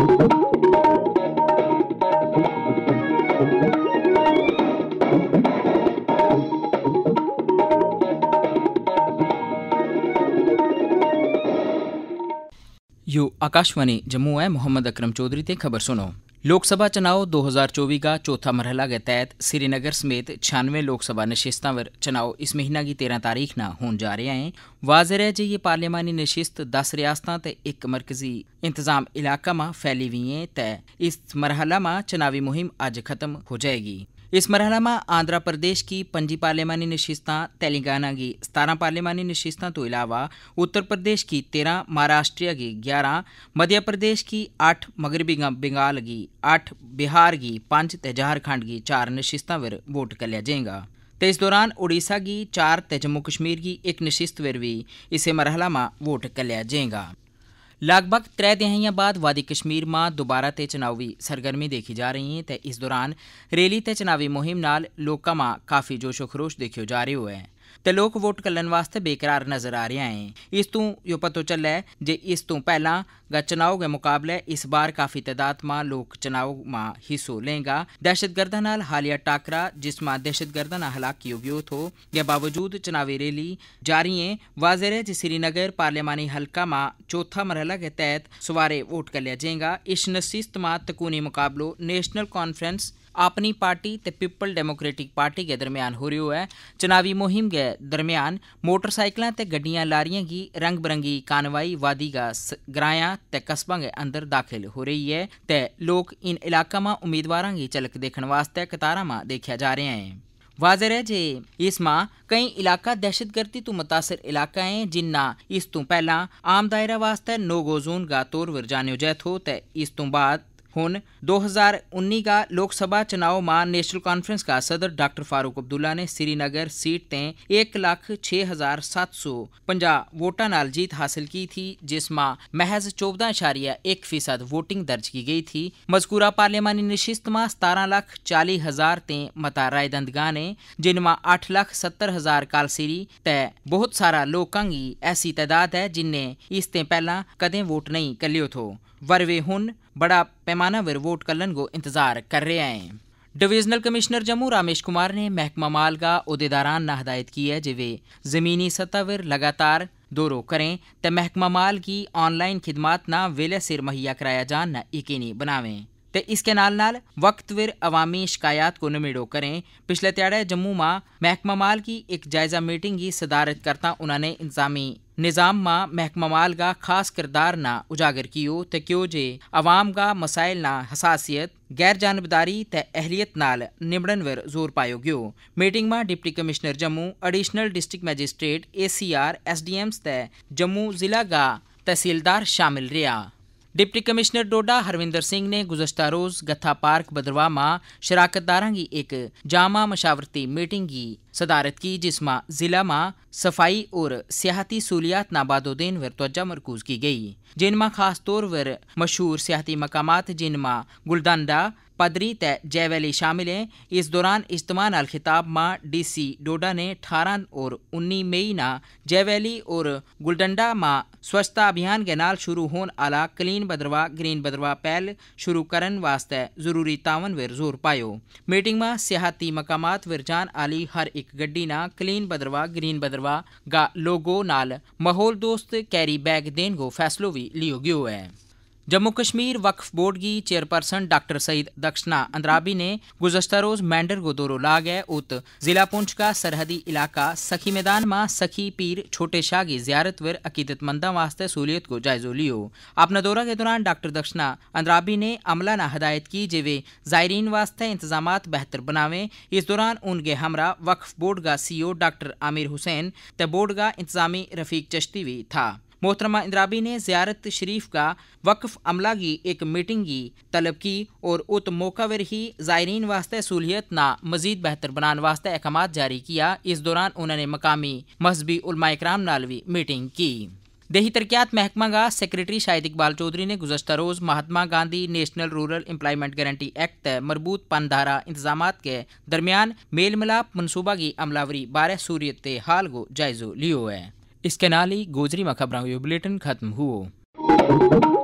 you Akashvani Jammu है मोहम्मद अकरम चौधरी ते ख़बर सुनो ਲੋਕ ਸਭਾ ਚਨਾਓ 2024 ਦਾ ਚੌਥਾ ਮਰਹਲਾ ਦੇ ਤਹਿਤ ਸ੍ਰੀਨਗਰ ਸਮੇਤ 96 ਲੋਕ ਸਭਾ ਨਿਸ਼ਿਸਤਾਂ ਵਰ ਚਨਾਓ ਇਸ ਮਹੀਨਾ ਦੀ 13 ਤਾਰੀਖ ਨਾ ਹੋਣ ਜਾ ਰਹੇ ਹੈ ਵਾਜ਼ਿਰ ਹੈ ਜੇ ਇਹ ਪਾਰਲੀਮਾਨੀ ਨਿਸ਼ਿਸਤ 10 ਰਿਆਸਤਾਂ ਤੇ ਇੱਕ ਮਰਕਜ਼ੀ ਇੰਤਜ਼ਾਮ ਇਲਾਕਾ ਮਾ ਫੈਲੀ ਹੋਈ ਹੈ ਤੇ ਇਸ ਮਰਹਲਾ ਮਾ ਚਨਾਵੀ ਮੁਹਿੰਮ ਅੱਜ ਖਤਮ ਹੋ ਜਾਏਗੀ इस में आंध्र प्रदेश की पंजी पार्लियामानी नशिस्त तेलंगाना की सतारा पार्लियामानी नशिस्त तो इलावा उत्तर प्रदेश की तेरह महाराष्ट्र की ग्यारह मध्य प्रदेश की अठ मगरबी बंगाल की अठ बिहार की पंज ते झारखंड की चार नशिस्त पर वोट कर लिया जाएगा तो इस दौरान उड़ीसा की चार ते जम्मू कश्मीर की एक नशिस्त पर भी इसे मरहला में वोट कर लिया जाएगा ਲਗਭਗ 3 ਦਿਹਾਈਆਂ ਬਾਅਦ ਵਾਦੀ ਕਸ਼ਮੀਰ ਮਾ ਦੁਬਾਰਾ ਤੇ ਚਨਾਵੀ ਸਰਗਰਮੀ ਦੇਖੀ ਜਾ ਰਹੀ ਹੈ ਤੇ ਇਸ ਦੌਰਾਨ ਰੈਲੀ ਤੇ ਚਨਾਵੀ ਮੁਹਿੰਮ ਨਾਲ ਲੋਕਾਂ ਮਾ ਕਾਫੀ ਜੋਸ਼ੋ ਖਰੋਸ਼ ਦੇਖਿਓ ਜਾ ਰਿਹਾ ਹੈ ਤੇ ਲੋਕ ਵੋਟ ਕਰਨ ਵਾਸਤੇ ਬੇਕਰਾਰ ਨਜ਼ਰ ਆ ਰਿਹਾ ਹੈ ਇਸ ਤੋਂ ਇਹ ਪਤਾ ਚੱਲਿਆ ਹੈ ਜੇ ਇਸ ਤੋਂ ਪਹਿਲਾਂ ਗਾ ਚੁਣਾਵ ਦੇ ਮੁਕਾਬਲੇ ਇਸ ਬਾਰ ਕਾਫੀ ਤਦਾਦ ਮਾ ਲੋਕ ਚੁਣਾਵ ਮਾ ਹਿੱਸਾ ਲੈਂਗਾ ਦਹਿਸ਼ਤਗਰਦਾਂ ਨਾਲ ਹਾਲੀਆ ਟਾਕਰਾ ਜਿਸ ਮਾ ਦਹਿਸ਼ਤਗਰਦਾਂ ਨਾਲ ਹਲਾਕ कियो वियो थो के बावजूद चुनावी रैली जारी है वाजर है श्रीनगर पार्लियामानी हल्का माँ चौथा मरहला के तहत सवारे वोट कर लिया जाएगा इस नशिस्त माँ तकूनी मुकाबलो नेशनल कॉन्फ्रेंस ਆਪਣੀ ਪਾਰਟੀ ਤੇ ਪੀਪਲ ਡੈਮੋਕ੍ਰੈਟਿਕ ਪਾਰਟੀ ਦੇ ਦਰਮਿਆਨ ਹੋ ਰਿਹਾ ਹੈ ਚਨਾਵੀ ਮੁਹਿੰਮ ਦੇ ਦਰਮਿਆਨ ਮੋਟਰਸਾਈਕਲਾਂ ਤੇ ਗੱਡੀਆਂ ਲਾਰੀਆਂ ਦੀ ਰੰਗ ਬਰੰਗੀ ਕਾਨਵਾਈ ਵਾਦੀ ਗਾਸ ਗਰਾਇਆ ਤੇ ਕਸਬਾਂ ਦੇ ਅੰਦਰ ਦਾਖਲ ਹੋ ਰਹੀ ਹੈ ਤੇ ਲੋਕ ਇਨ ਇਲਾਕਾ ਮਾ ਉਮੀਦਵਾਰਾਂ ਦੀ ਚਲਕ ਦੇਖਣ ਵਾਸਤੇ ਕਤਾਰਾਂ ਮਾ ਦੇਖਿਆ ਜਾ ਰਿਹਾ ਹੈ ਵਾਜ਼ਰ ਹੈ ਜੀ ਇਸ ਮਾ ਕਈ ਇਲਾਕਾ ਦਹਿਸ਼ਤਗਰਦੀ ਤੋਂ متاثر ਇਲਾਕਾ ਹੈ ਜਿੰਨਾ ਇਸ ਤੋਂ ਪਹਿਲਾਂ ਆਮ ਦਾਇਰਾ ਵਾਸਤੇ ਨੋਗੋਜ਼ੂਨ ਗੋ ਜ਼ੋਨ ਗਾਤੋਰ ਵਰ ਜਾਣਿਓ ਜੈਥੋ ਤੇ ਇਸ ਤੋਂ ਬਾਅਦ दो हजार 2019 का लोकसभा चुनाव मां नेशनल कॉन्फ्रेंस का सदर डॉक्टर फारूक अब्दुल्ला ने श्रीनगर सीट ते एक लाख छह हजार सात सौ पंजा वोटा नाल जीत हासिल की थी जिसमें महज चौदह इशारिया एक फीसद वोटिंग दर्ज की गई थी मजकूरा पार्लियामानी नशिस्त में सतारह लाख चालीस हजार ते मता रायदंदगा ने जिनमें आठ लाख सत्तर हजार कालसीरी तय बहुत सारा लोगों की ऐसी तादाद है जिन्हें इसते पहला कदें वोट नहीं कलियो थो वरवे हुन बड़ा पैमाना पैमाना पर वोट कलन को इंतजार कर रहे हैं डिवीजनल कमिश्नर जम्मू रामेश कुमार ने महकमा मालगा अहदेदारान ने हदायत की है जे वे जमीनी सतह पर लगातार दौरो करें तो महकमा माल की ऑनलाइन खिदमत ना वेले सिर मुहैया कराया जान ना यकीनी बनावें ਤੇ ਇਸ ਦੇ ਨਾਲ ਨਾਲ ਵਕਤ ਵਿਰ ਆਵਾਮੀ ਸ਼ਿਕਾਇਤ ਕੋ ਨਿਮੇੜੋ ਕਰੇ ਪਿਛਲੇ ਤਿਆੜੇ ਜम्मू ਮਾ ਮਹਿਕਮਾ ਮਾਲ ਕੀ ਇੱਕ ਜਾਇਜ਼ਾ मीटिंग की सदारत करता उन्होंने इंतजामी निज़ाम मां महकमा माल का खास किरदार ना उजागर कियो ते क्यों जे अवाम का मसाइल ना हसासियत गैर जानबदारी ते अहलियत नाल निबड़न वर जोर पायो गयो मीटिंग में deputy commissioner Jammu additional district magistrate A C R S D Ms ते जम्मू जिला का तहसीलदार शामिल रहा डिप्टी कमिश्नर डोडा हरविंदर सिंह ने गुजशत रोज गत्था पार्क बदरवा में शराकतदारा की एक जामा मशावरती मीटिंग की सदारत की जिसमें जिला में सफाई और सियाहती सहूलियात नाबादोदेन वर तोजा मरकूज की गई जिनमें खास तौर पर मशहूर सियाहती मकाम जिनमें गुलदानदा पदरी तय जयवैली शामिल हैं इस दौरान इज्तमान अल खिताब माँ डी सी डोडा ने अठारह और उन्नी मई ना जयवैली और गुलडंडा माँ स्वच्छता अभियान के नाल शुरू होने आला क्लीन बदरवा ग्रीन बदरवा पहल शुरू करन वास्ते जरूरी तावन विर जोर पायो मीटिंग में सियाती मकाम विर जान आली हर एक गड्डी ना क्लीन बदरवा ग्रीन बदरवा गा लोगो नाल माहौल दोस्त कैरी बैग देन को फैसलो भी लियो गयो है जम्मू कश्मीर वक्फ बोर्ड की चेयरपर्सन डॉक्टर सईद दक्षना अंद्राबी ने गुजशत रोज मैंडर दौरों ला गए उत जिला पुंछ का सरहदी इलाका सखी मैदान में सखी पीर छोटे शाह की जियारत वर अकीदतमंदा वास्ते सहूलियत को जायजो लियो अपना दौरा के दौरान डॉक्टर दक्षना अंद्राबी ने अमला ना हदायत की जे वे जायरीन वास्ते इंतजाम बेहतर बनावें इस दौरान उनके हमरा वक्फ बोर्ड का ओ डॉक्टर आमिर हुसैन त बोर्ड का इंतजामी रफीक चश्ती भी था मोहतरमा इंद्राबी ने जियारत शरीफ का वक्फ अमला की एक मीटिंग की तलब की और उत पर ही ज़ायरीन वास्ते सहूलियत ना मजीद बेहतर बनाने वास्ते अहकाम जारी किया इस दौरान उन्होंने मकामी मजहबी उलमा इक्राम नाल भी मीटिंग की दही तरक्यात महकमा का सेक्रेटरी शाहिद इकबाल चौधरी ने गुजशत रोज़ Mahatma Gandhi national rural employment guarantee act मरबूत पनधारा इंतजाम के दरमियान मेल मिलाप मनसूबा की अमलावरी बारह सूरत हाल को जायजो लियो है इसके नाल ही गोजरी माखा बुलेटिन खत्म हुआ